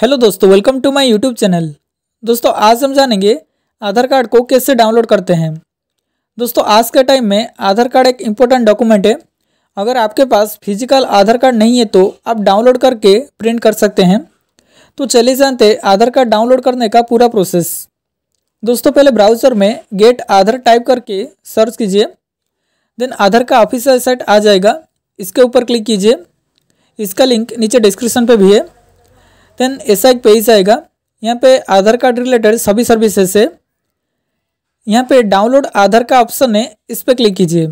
hello दोस्तों welcome to my YouTube channel दोस्तों आज हम जानेंगे आधार कार्ड को कैसे डाउनलोड करते हैं दोस्तों आज के टाइम में आधार कार्ड एक इम्पोर्टेंट डॉक्यूमेंट है अगर आपके पास फिजिकल आधार कार्ड नहीं है तो आप डाउनलोड करके प्रिंट कर सकते हैं तो चलिए जानते आधार कार्ड डाउनलोड करने का पूरा प्रोसेस दोस्तों पहले ब्राउज़र में गेट आधार टाइप करके सर्च कीजिए देन आधार का ऑफिसल साइट आ जाएगा इसके ऊपर क्लिक कीजिए इसका लिंक नीचे डिस्क्रिप्सन पर भी है देन ऐसा एक पेज आएगा यहाँ पे आधार कार्ड रिलेटेड सभी सर्विसेज है यहाँ पे डाउनलोड आधार का ऑप्शन है इस पर क्लिक कीजिए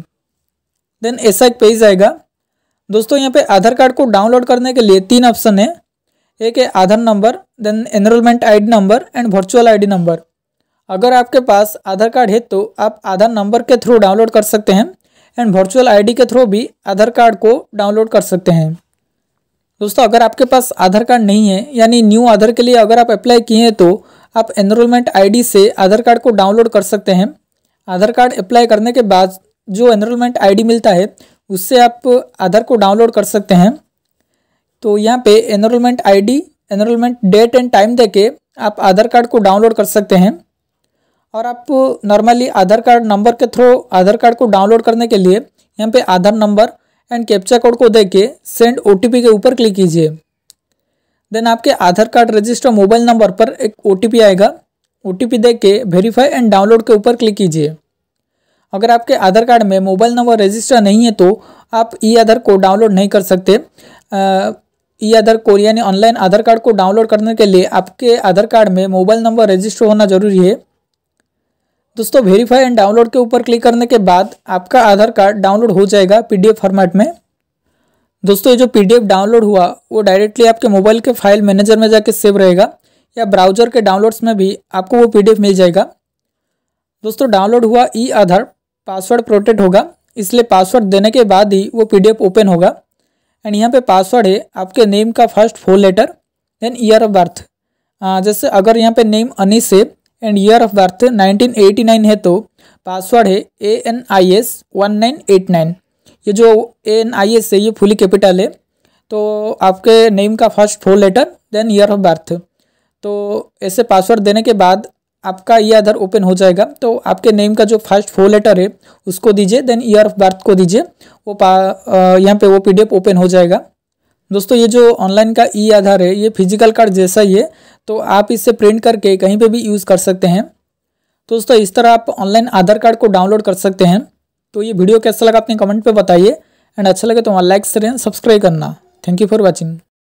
देन ऐसा एक पेज आएगा दोस्तों यहाँ पे आधार कार्ड को डाउनलोड करने के लिए तीन ऑप्शन है एक है Aadhaar number then enrolment I number and virtual I number अगर आपके पास आधार कार्ड है तो आप आधार नंबर के थ्रू डाउनलोड कर सकते हैं एंड वर्चुअल आईडी के थ्रू भी आधार कार्ड को डाउनलोड कर सकते हैं दोस्तों अगर आपके पास आधार कार्ड नहीं है यानी न्यू आधार के लिए अगर आप अप्लाई किए हैं तो आप एनरोलमेंट आईडी से आधार कार्ड को डाउनलोड कर सकते हैं आधार कार्ड अप्लाई करने के बाद जो एनरोलमेंट आईडी मिलता है उससे आप आधार को डाउनलोड कर सकते हैं तो यहाँ पे enrolment ID enrolment date and time देके आप आधार कार्ड को डाउनलोड कर सकते हैं और आप नॉर्मली आधार कार्ड नंबर के थ्रू आधार कार्ड को डाउनलोड करने के लिए यहाँ पर Aadhaar number and captcha code को देके सेंड ओ के ऊपर क्लिक कीजिए देन आपके Aadhaar card register mobile number पर एक ओ आएगा ओ टी देख के वेरीफाई एंड डाउनलोड के ऊपर क्लिक कीजिए अगर आपके आधार कार्ड में मोबाइल नंबर रजिस्टर नहीं है तो आप ई आधार को डाउनलोड नहीं कर सकते ई आधार को यानी ऑनलाइन आधार कार्ड को डाउनलोड करने के लिए आपके आधार कार्ड में मोबाइल नंबर रजिस्टर होना जरूरी है दोस्तों वेरीफाई एंड डाउनलोड के ऊपर क्लिक करने के बाद आपका आधार कार्ड डाउनलोड हो जाएगा पीडीएफ फॉर्मेट में दोस्तों ये जो पीडीएफ डाउनलोड हुआ वो डायरेक्टली आपके मोबाइल के फाइल मैनेजर में जाके सेव रहेगा या ब्राउजर के डाउनलोड्स में भी आपको वो पीडीएफ मिल जाएगा दोस्तों डाउनलोड हुआ ई आधार पासवर्ड प्रोटेक्ट होगा इसलिए पासवर्ड देने के बाद ही वो पी ओपन होगा एंड यहाँ पे पासवर्ड है आपके नेम का first four letter then year of birth जैसे अगर यहाँ पे नेम अनिस है एंड ईयर ऑफ बर्थ 1989 है तो पासवर्ड है A N I S one nine eight nine ये जो ए एन आई एस है ये फुली कैपिटल है तो आपके नेम का first four letter then year of birth तो ऐसे पासवर्ड देने के बाद आपका ये आधार ओपन हो जाएगा तो आपके नेम का जो फर्स्ट फोर लेटर है उसको दीजिए देन ईयर ऑफ बर्थ को दीजिए वो पा यहाँ पे वो पीडीएफ ओपन हो जाएगा दोस्तों ये जो ऑनलाइन का ई आधार है ये फिजिकल कार्ड जैसा ही है तो आप इसे प्रिंट करके कहीं पे भी यूज़ कर सकते हैं तो दोस्तों इस तरह आप ऑनलाइन आधार कार्ड को डाउनलोड कर सकते हैं तो ये वीडियो कैसा लगा अपने कमेंट पर बताइए एंड अच्छा लगे तो वहाँ लाइक करें सब्सक्राइब करना थैंक यू फॉर वॉचिंग